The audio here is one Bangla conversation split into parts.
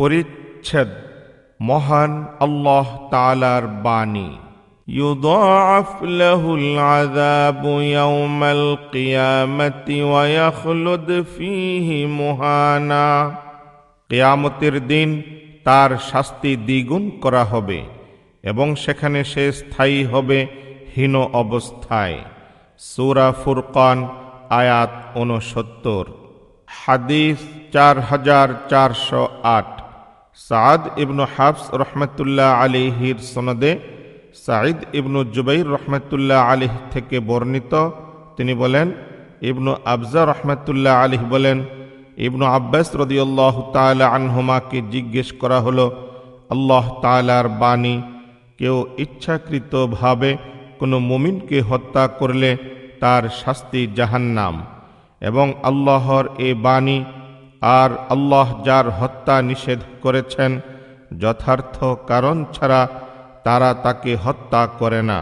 পরিচ্ছেদ মহান আল্লাহ তালার বাণী يضاعف له العذاب يوم القيامة কেয়ামতের দিন তার শাস্তি দ্বিগুণ করা হবে এবং সেখানে সে স্থায়ী হবে হীন অবস্থায় সুরা ফুরকান আয়াত ঊনসত্তর হাদিস চার হাজার চারশো আট সাদ ইবনু হাফস রহমতুল্লাহ আলিহির সনদে সাঈদ ইবনু জুবাইর রহমতুল্লাহ আলিহ থেকে বর্ণিত তিনি বলেন ইবনু আবজা রহমতুল্লাহ আলিহ বলেন ইবনু আব্বাস রদিউল্লাহ তালা আনহুমাকে জিজ্ঞেস করা হলো আল্লাহ তালার বাণী কেউ ইচ্ছাকৃতভাবে কোনো মুমিনকে হত্যা করলে তার শাস্তি জাহান্নাম এবং আল্লাহর এ বাণী আর আল্লাহ যার হত্যা নিষেধ করেছেন যথার্থ কারণ ছাড়া তারা তাকে হত্যা করে না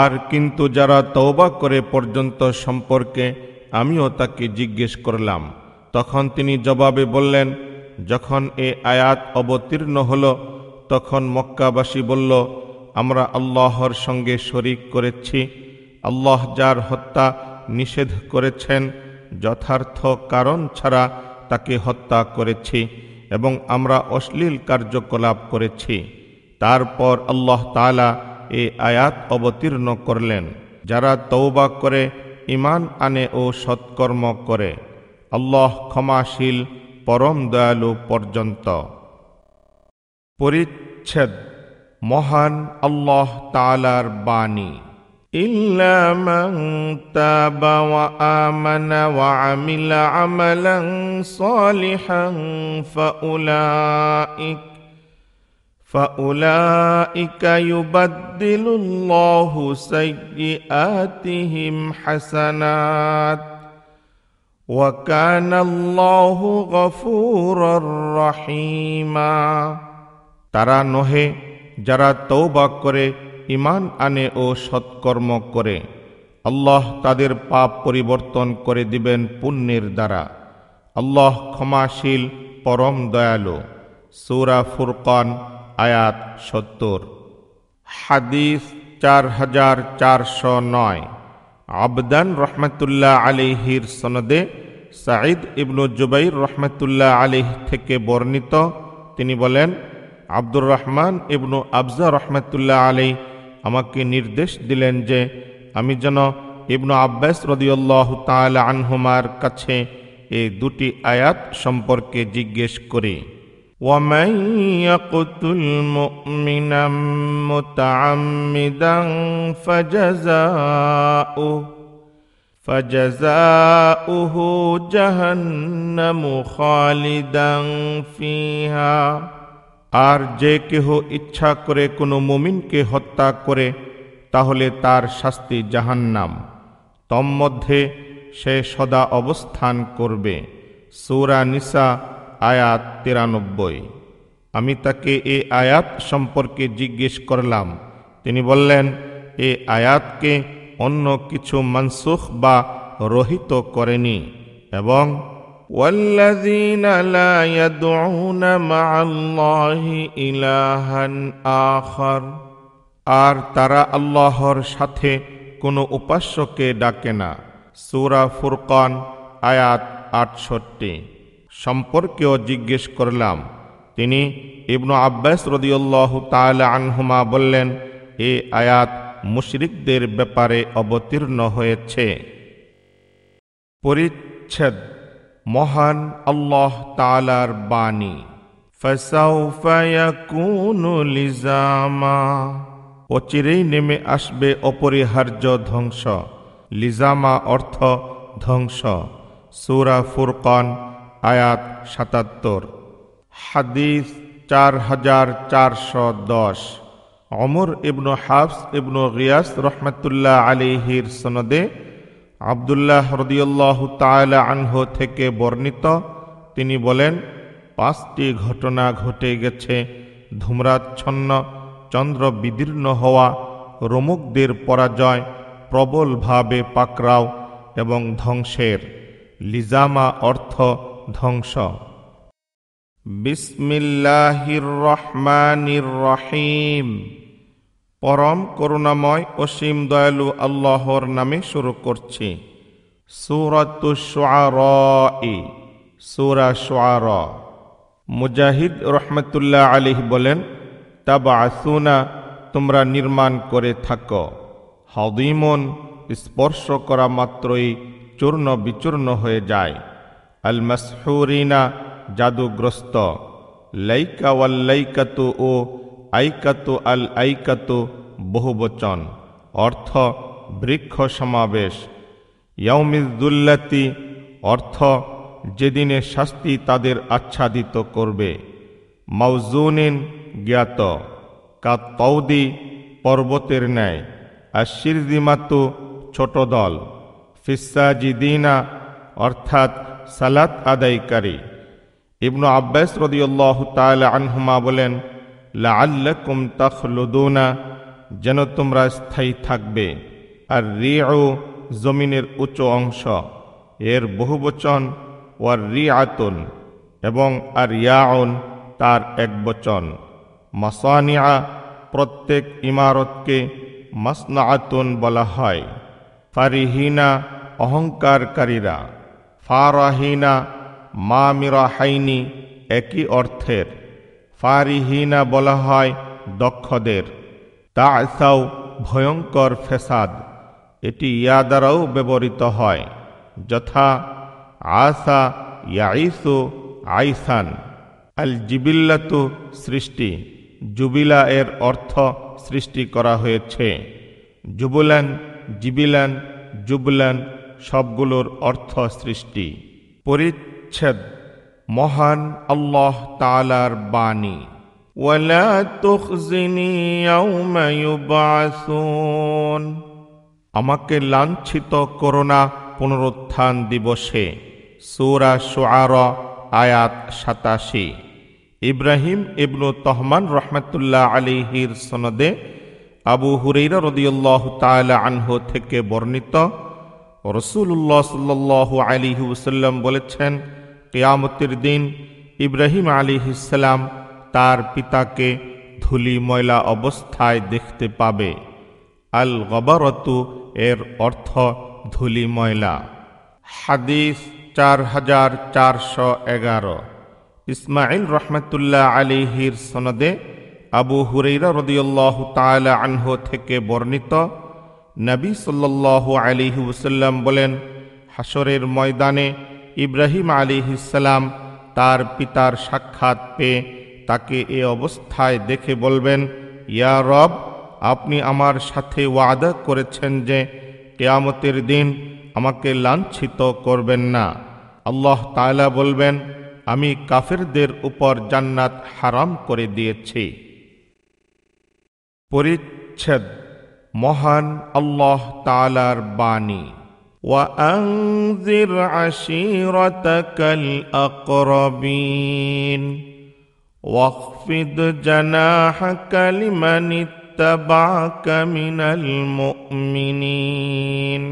আর কিন্তু যারা তওবা করে পর্যন্ত সম্পর্কে আমিও তাকে জিজ্ঞেস করলাম তখন তিনি জবাবে বললেন যখন এ আয়াত অবতীর্ণ হল তখন মক্কাবাসী বলল আমরা আল্লাহর সঙ্গে শরিক করেছি আল্লাহ যার হত্যা নিষেধ করেছেন যথার্থ কারণ ছাড়া তাকে হত্যা করেছি এবং আমরা অশ্লীল কার্যকলাপ করেছি তারপর আল্লাহ তালা এ আয়াত অবতীর্ণ করলেন যারা তৌবা করে ইমান আনে ও সৎকর্ম করে আল্লাহ ক্ষমাশীল পরম দয়ালু পর্যন্ত পরিচ্ছেদ মহান আল্লাহ তালার বাণী إلا من تاب وآمن وعمل عملا صالحا فأولئك فأولئك يبدل الله سيئاتهم حسنات وكان الله غفورا رحيما ترى نوحي جرى توبة করে ইমান আনে ও সৎকর্ম করে আল্লাহ তাদের পাপ পরিবর্তন করে দিবেন পুণ্যের দ্বারা আল্লাহ ক্ষমাশীল পরম দয়ালু সৌরা ফুরকন আয়াত সত্তর হাদিস চার হাজার চারশো নয় আবদান রহমতুল্লাহ আলিহির সনদে সাঈদ ইবনু জুবাইর রহমতুল্লাহ আলিহ থেকে বর্ণিত তিনি বলেন আব্দুর রহমান ইবনু আবজা রহমতুল্লাহ আলী আমাকে নির্দেশ দিলেন যে আমি যেন ইবনু আব্বাস রদিউল্লাহ তালা আনহুমার কাছে এই দুটি আয়াত সম্পর্কে জিজ্ঞেস করি فجزاؤه جهنم خالدا فيها আর যে কেহ ইচ্ছা করে কোনো মুমিনকে হত্যা করে তাহলে তার শাস্তি জাহান্নাম তন্মধ্যে সে সদা অবস্থান করবে সৌরা নিসা আয়াত তিরানব্বই আমি তাকে এ আয়াত সম্পর্কে জিজ্ঞেস করলাম তিনি বললেন এ আয়াতকে অন্য কিছু মানসুখ বা রহিত করেনি এবং والذين لا يدعون مع الله إلها آخر আর তারা আল্লাহর সাথে কোনো উপাস্যকে ডাকে না সুরা ফুরকান আয়াত আটষট্টি সম্পর্কেও জিজ্ঞেস করলাম তিনি ইবনু আব্বাস রদিউল্লাহ তাল আনহুমা বললেন এ আয়াত মুশরিকদের ব্যাপারে অবতীর্ণ হয়েছে পরিচ্ছেদ মহান আল্লাহ তালার বাণী লিজামা চিরেই নেমে আসবে অপরিহার্য ধ্বংস লিজামা অর্থ ধ্বংস সুরা ফুরকন আয়াত সাতাত্তর হাদিস চার হাজার চারশো দশ অমর ইবনু হাফস ইবনু গিয়াস রহমতুল্লাহ আলিহির সনদে আবদুল্লাহ হরদিউল্লাহ তালা আনহ থেকে বর্ণিত তিনি বলেন পাঁচটি ঘটনা ঘটে গেছে ধূমরাচ্ছন্ন চন্দ্র বিদীর্ণ হওয়া রমুকদের পরাজয় প্রবলভাবে পাকরাও এবং ধ্বংসের লিজামা অর্থ ধ্বংস বিসমিল্লাহির রহমানির রহিম পরম করুণাময় অসীম দয়ালু আল্লাহর নামে শুরু করছি মুজাহিদ রহমতুল্লাহ আলিহ বলেন তাবা আসুনা তোমরা নির্মাণ করে থাকো হদিমন স্পর্শ করা মাত্রই চূর্ণ বিচূর্ণ হয়ে যায় আল মসহরিনা জাদুগ্রস্ত লাইকা ওয়াল্লাইকাতু ও আইকাতু আল বহু বহুবচন অর্থ বৃক্ষ সমাবেশ ইয়ৌমিজদুল্লাতি অর্থ যেদিনে শাস্তি তাদের আচ্ছাদিত করবে মাউজুনিন জ্ঞাত কা তৌদি পর্বতের ন্যায় আর আশিরদিমাতু ছোট দল ফিসাজিদিনা অর্থাৎ সালাত আদায়কারী ইবনু আব্বাস রদিউল্লাহ তাল আনহুমা বলেন লাআল্লাকুম তাখলুদুনা যেন তোমরা স্থায়ী থাকবে আর রিও জমিনের উচ্চ অংশ এর বহুবচন ওয়ার রিআতুন এবং আর ইয়াউন তার এক বচন মাসানিয়া প্রত্যেক ইমারতকে মাসনাআতুন বলা হয় ফারিহিনা অহংকারকারীরা ফারাহিনা মা মিরাহাইনি একই অর্থের ফারিহিনা বলা হয় দক্ষদের তা আসাও ভয়ঙ্কর ফেসাদ এটি ইয়া দ্বারাও ব্যবহৃত হয় যথা আসা ইয়াইসু আইসান আল জিবিল্লাতু সৃষ্টি জুবিলা এর অর্থ সৃষ্টি করা হয়েছে জুবুলান জিবিলান জুবলান সবগুলোর অর্থ সৃষ্টি পরিচ্ছেদ মহান আল্লাহ তালার বাণী ওয়ালা تخزني আমাকে লাঞ্ছিত করোনা পুনরুত্থান দিবসে সুরা সোয়ার আয়াত সাতাশি ইব্রাহিম ইবনু তহমান রহমতুল্লাহ আলিহির সনদে আবু হুরেইরা রদিউল্লাহ তালা আনহু থেকে বর্ণিত রসুল্লাহ সাল্লু আলিহুসাল্লাম বলেছেন কেয়ামতের দিন ইব্রাহিম আলী ইসলাম তার পিতাকে ধুলি ময়লা অবস্থায় দেখতে পাবে আল গবরতু এর অর্থ ধুলি ময়লা হাদিস চার হাজার চারশো এগারো ইসমাইল রহমতুল্লাহ আলিহির সনদে আবু হুরেরা রদিউল্লাহ তালা আনহ থেকে বর্ণিত নবী সাল্লাহ আলিহুসাল্লাম বলেন হাসরের ময়দানে ইব্রাহিম আলী ইসালাম তার পিতার সাক্ষাৎ পেয়ে তাকে এ অবস্থায় দেখে বলবেন ইয়া রব আপনি আমার সাথে ওয়াদা করেছেন যে কেয়ামতের দিন আমাকে লাঞ্ছিত করবেন না আল্লাহ তালা বলবেন আমি কাফেরদের উপর জান্নাত হারাম করে দিয়েছি পরিচ্ছেদ মহান আল্লাহ তালার বাণী وأنذر عشيرتك الأقربين واخفض جناحك لمن اتبعك من المؤمنين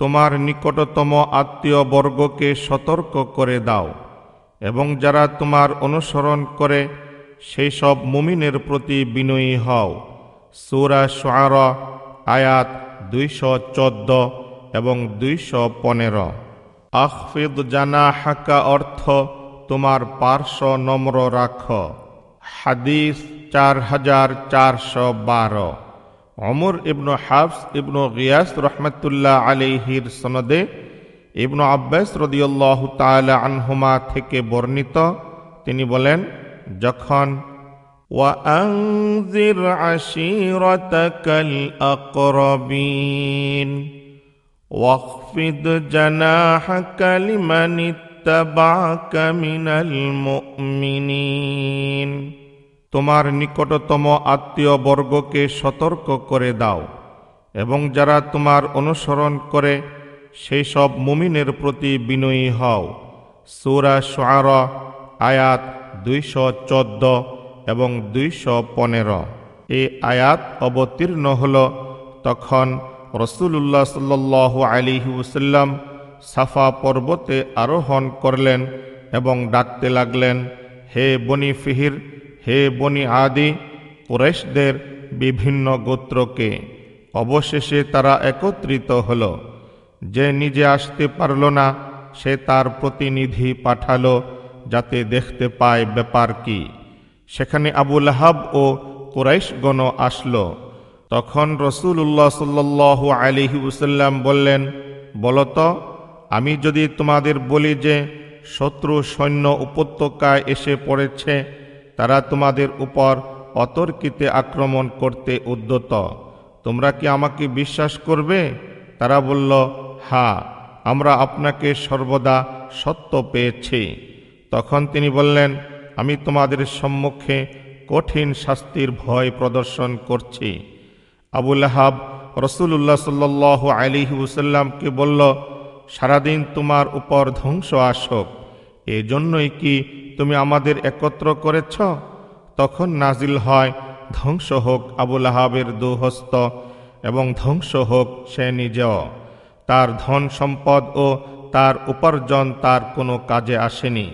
তোমার নিকটতম আত্মীয় বর্গকে সতর্ক করে দাও এবং যারা তোমার অনুসরণ করে সেই সব মুমিনের প্রতি বিনয়ী হও সুরা সোয়ার আয়াত দুইশো চোদ্দ এবং দুইশো পনেরো আখফিদ জানা হাকা অর্থ তোমার পার্শ্ব নম্র রাখ হাদিস চার হাজার চারশো বারো অমর ইবনু হাফস ইবনু গিয়াস রহমতুল্লাহ আলিহির সনদে ইবনু আব্বাস রদিউল্লাহ তালা আনহুমা থেকে বর্ণিত তিনি বলেন যখন وأنذر عشيرتك আকরবিন واخفض جناحك لمن اتبعك من المؤمنين তোমার নিকটতম আত্মীয় বর্গকে সতর্ক করে দাও এবং যারা তোমার অনুসরণ করে সেই সব মুমিনের প্রতি বিনয়ী হও সুরা সোয়ার আয়াত দুইশো চোদ্দ এবং দুইশো পনেরো এই আয়াত অবতীর্ণ হল তখন রসুল্লাহ সাল্লাহ আলিহুসাল্লাম সাফা পর্বতে আরোহণ করলেন এবং ডাকতে লাগলেন হে বনি ফিহির হে বনি আদি পুরেশদের বিভিন্ন গোত্রকে অবশেষে তারা একত্রিত হল যে নিজে আসতে পারল না সে তার প্রতিনিধি পাঠালো যাতে দেখতে পায় ব্যাপার কি সেখানে আবুল হাব ও কুরাইশগণ আসলো তখন উল্লাহ সাল্লাহ আলিহি উসাল্লাম বললেন বলত আমি যদি তোমাদের বলি যে শত্রু সৈন্য উপত্যকায় এসে পড়েছে তারা তোমাদের উপর অতর্কিতে আক্রমণ করতে উদ্যত তোমরা কি আমাকে বিশ্বাস করবে তারা বলল হ্যাঁ আমরা আপনাকে সর্বদা সত্য পেয়েছি তখন তিনি বললেন আমি তোমাদের সম্মুখে কঠিন শাস্তির ভয় প্রদর্শন করছি আবুল আহাব রসুল্লাহ সাল্লাহ আলিহি ওসাল্লামকে বলল সারাদিন তোমার উপর ধ্বংস আসক এজন্যই কি তুমি আমাদের একত্র করেছ তখন নাজিল হয় ধ্বংস হোক আবুল আহাবের দুহস্ত এবং ধ্বংস হোক সে নিজেও তার ধন সম্পদ ও তার উপার্জন তার কোনো কাজে আসেনি